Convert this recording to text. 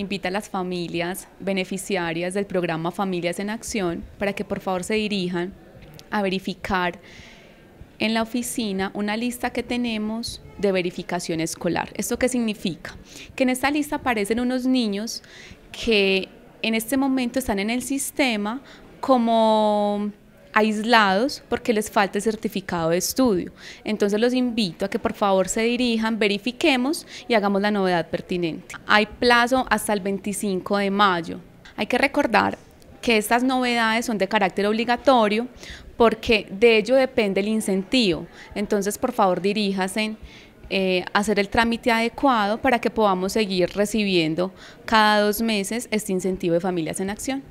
invita a las familias beneficiarias del programa Familias en Acción para que por favor se dirijan a verificar en la oficina una lista que tenemos de verificación escolar. ¿Esto qué significa? Que en esta lista aparecen unos niños que en este momento están en el sistema como aislados porque les falta el certificado de estudio. Entonces los invito a que por favor se dirijan, verifiquemos y hagamos la novedad pertinente. Hay plazo hasta el 25 de mayo. Hay que recordar que estas novedades son de carácter obligatorio porque de ello depende el incentivo. Entonces, por favor, diríjase eh, hacer el trámite adecuado para que podamos seguir recibiendo cada dos meses este incentivo de Familias en Acción.